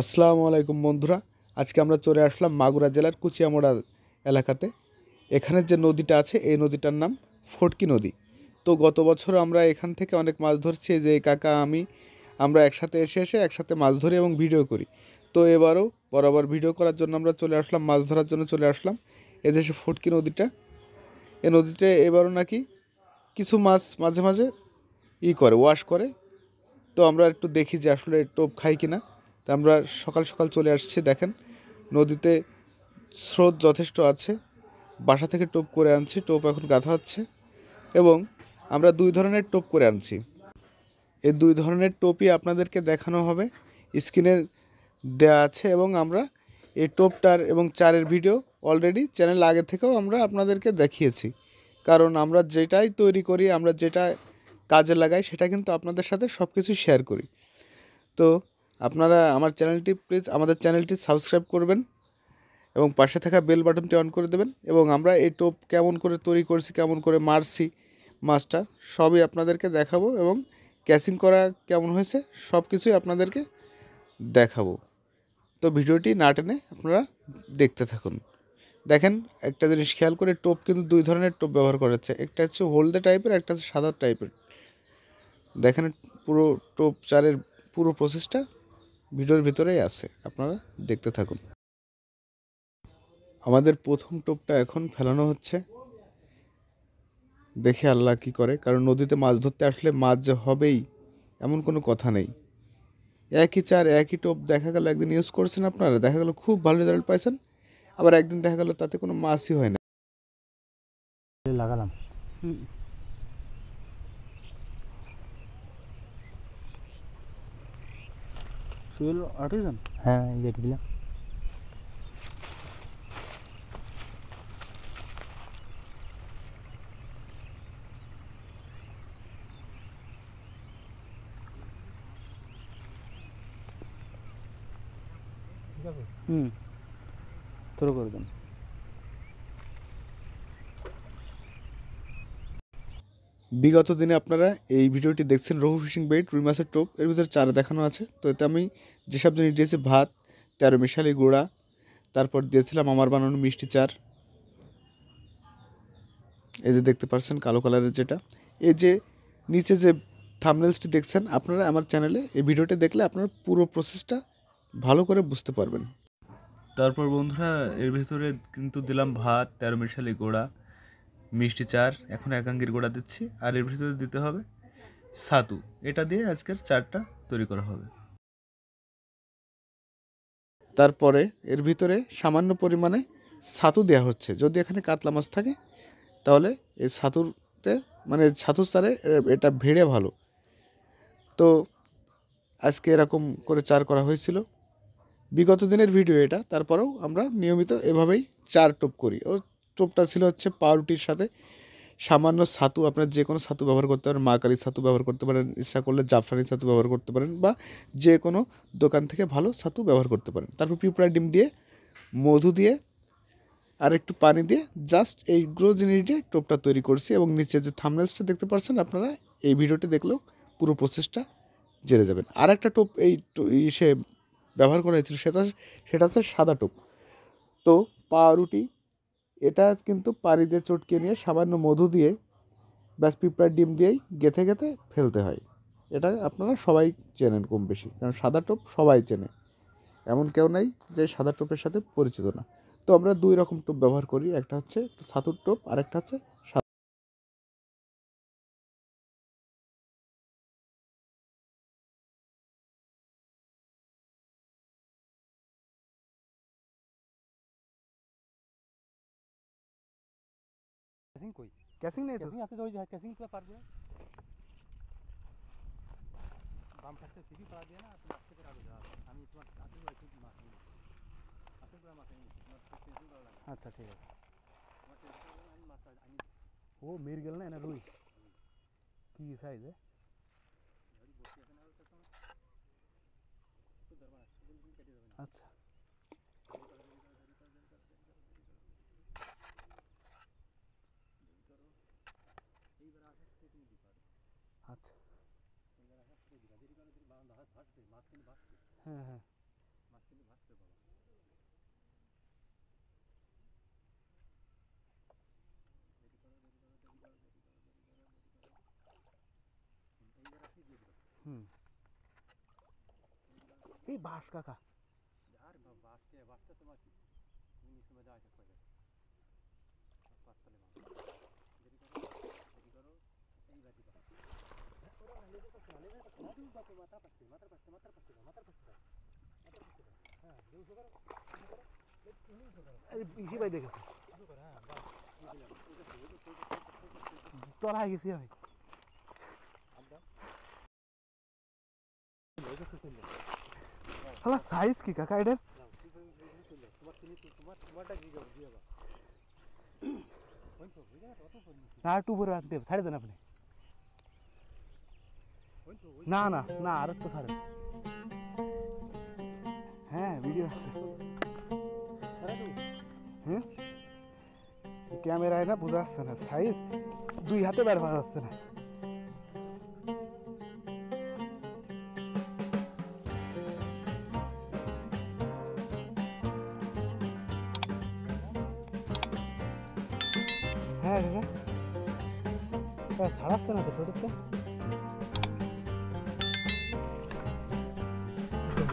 আসসালামু আলাইকুম বন্ধুরা আজকে আমরা চলে আসলাম মাগুরা জেলার কুচিয়ামোড়া এলাকাতে এখানের যে নদীটা আছে এই নদীটার নাম ফটকি নদী তো গত বছর আমরা এখান থেকে অনেক মাছ ধরছি যে কাকা আমি আমরা একসাথে এসে এসে একসাথে মাছ ধরি এবং ভিডিও করি তো এবারও বরাবর ভিডিও করার জন্য আমরা চলে আসলাম মাছ ধরার জন্য চলে আসলাম এদেশে ফটকি নদীটা এ নদীতে এবারও নাকি কিছু মাছ মাঝে মাঝে ই করে ওয়াশ করে তো আমরা একটু দেখি যে আসলে টোপ খাই কিনা তা আমরা সকাল সকাল চলে আসছি দেখেন নদীতে স্রোত যথেষ্ট আছে বাসা থেকে টোপ করে আনছি টোপ এখন গাঁথা হচ্ছে এবং আমরা দুই ধরনের টোপ করে আনছি এই দুই ধরনের টোপই আপনাদেরকে দেখানো হবে স্ক্রিনে দেয়া আছে এবং আমরা এই টোপটার এবং চারের ভিডিও অলরেডি চ্যানেল আগে থেকেও আমরা আপনাদেরকে দেখিয়েছি কারণ আমরা যেটাই তৈরি করি আমরা যেটা কাজে লাগাই সেটা কিন্তু আপনাদের সাথে সব কিছু শেয়ার করি তো আপনারা আমার চ্যানেলটি প্লিজ আমাদের চ্যানেলটি সাবস্ক্রাইব করবেন এবং পাশে থাকা বেল বাটনটি অন করে দেবেন এবং আমরা এই টোপ কেমন করে তৈরি করছি কেমন করে মারছি মাছটা সবই আপনাদেরকে দেখাবো এবং ক্যাশিং করা কেমন হয়েছে সব কিছুই আপনাদেরকে দেখাবো তো ভিডিওটি না টেনে আপনারা দেখতে থাকুন দেখেন একটা জিনিস খেয়াল করে টোপ কিন্তু দুই ধরনের টোপ ব্যবহার করা হচ্ছে একটা হচ্ছে হলদে টাইপের একটা হচ্ছে সাদা টাইপের দেখেন পুরো টোপ চারের পুরো প্রসেসটা ভিডিওর ভিতরেই আছে আপনারা দেখতে থাকুন আমাদের প্রথম টোপটা এখন ফেলানো হচ্ছে দেখে আল্লাহ কি করে কারণ নদীতে মাছ ধরতে আসলে মাছ হবেই এমন কোনো কথা নেই একই চার একই টোপ দেখা গেল একদিন ইউজ করছেন আপনারা দেখা গেল খুব ভালো রেজাল্ট পাইছেন আবার একদিন দেখা গেল তাতে কোনো মাছই হয় না লাগালাম फ्यूल आर्टिजन हाँ गेट बिला হুম থ্রো করে দেন বিগত দিনে আপনারা এই ভিডিওটি দেখছেন রহু ফিশিং বেট রুই মাছের টোপ এর ভিতরে চারা দেখানো আছে তো এতে আমি যেসব জিনিস দিয়েছি ভাত তেরো মিশালি গুঁড়া তারপর দিয়েছিলাম আমার বানানো মিষ্টি চার এই যে দেখতে পাচ্ছেন কালো কালারের যেটা এই যে নিচে যে থামনেলসটি দেখছেন আপনারা আমার চ্যানেলে এই ভিডিওটি দেখলে আপনারা পুরো প্রসেসটা ভালো করে বুঝতে পারবেন তারপর বন্ধুরা এর ভিতরে কিন্তু দিলাম ভাত তেরো মিশালি গোড়া মিষ্টি চার এখন একাঙ্গির গোড়া দিচ্ছি আর এর ভিতরে দিতে হবে সাতু এটা দিয়ে আজকের চারটা তৈরি করা হবে তারপরে এর ভিতরে সামান্য পরিমাণে ছাতু দেওয়া হচ্ছে যদি এখানে কাতলা মাছ থাকে তাহলে এই ছাতুরতে মানে ছাতুর চারে এটা ভেড়ে ভালো তো আজকে এরকম করে চার করা হয়েছিল বিগত দিনের ভিডিও এটা তারপরেও আমরা নিয়মিত এভাবেই চার টোপ করি ও স্টোভটা ছিল হচ্ছে পাউরুটির সাথে সামান্য ছাতু আপনার যে কোনো ছাতু ব্যবহার করতে পারেন মা কালীর ছাতু ব্যবহার করতে পারেন ইচ্ছা করলে জাফরানি ছাতু ব্যবহার করতে পারেন বা যে কোনো দোকান থেকে ভালো ছাতু ব্যবহার করতে পারেন তারপর পিঁপড়া ডিম দিয়ে মধু দিয়ে আর একটু পানি দিয়ে জাস্ট এই জিনিস দিয়ে টোপটা তৈরি করছি এবং নিচে যে থামনেলসটা দেখতে পাচ্ছেন আপনারা এই ভিডিওটি দেখলেও পুরো প্রসেসটা জেনে যাবেন আর একটা টোপ এই সে ব্যবহার করা হয়েছিল সেটা সেটা হচ্ছে সাদা টোপ তো পাউরুটি এটা কিন্তু পাড়ি দিয়ে চটকে নিয়ে সামান্য মধু দিয়ে ব্যাস পিঁপড়ার ডিম দিয়েই গেঁথে গেঁথে ফেলতে হয় এটা আপনারা সবাই চেনেন কম বেশি কারণ সাদা টোপ সবাই চেনে এমন কেউ নাই যে সাদা টোপের সাথে পরিচিত না তো আমরা দুই রকম টোপ ব্যবহার করি একটা হচ্ছে ছাতুর টোপ আর একটা হচ্ছে कैसिंग कोई कैसिंग नहीं कैसिंग तो। आते तो कैसिंग पूरा पार दिया बम फटते सीधी पार दिया ना अपने तो अच्छे करा दिया हम इस बार आते हुए ठीक मारेंगे आते पूरा मारेंगे तो अच्छा ठीक है वो मेरी गल ना हाँ। है ना रुई की साइज है हाँ, हाँ। हम्म ये बास का का यार बास के बास तो मत नहीं समझ आ हाँ, तो हाँ, इसी भाई देखे चला हाँ, गेस हला साइज की काका इधर तुम्हारा तुम्हारा तुम्हारा না না না আর তো ছাড়েন হ্যাঁ ভিডিও আছে হ্যাঁ ক্যামেরায় না বোঝা যাচ্ছে না সাইজ দুই হাতে বের করা যাচ্ছে না হ্যাঁ হ্যাঁ, হ্যাঁ।, হ্যাঁ ছাড়াচ্ছে না তো শরীরটা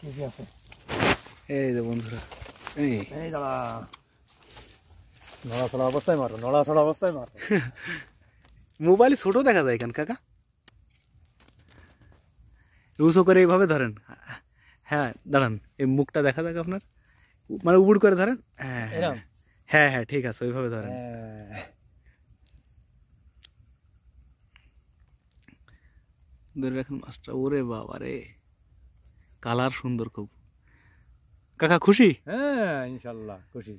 কে দিয়াছে এই দে বন্ধুরা এই এইডা নালা ছড়া অবস্থা ই মার নালা ছড়া অবস্থা ই মার মোবাইল ছোট দেখা যায় 간 কাকা ইউসো করে এইভাবে ধরেন হ্যাঁ ধরেন এই মুখটা দেখা যাবে আপনার মানে উবড় করে ধরেন হ্যাঁ এরম হ্যাঁ হ্যাঁ ঠিক আছে ওইভাবে ধরেন দূর রাখেন মাস্টার ওরে বাবা রে কালার সুন্দর খুব কাকা খুশি হ্যাঁ ইনশাল্লাহ খুশি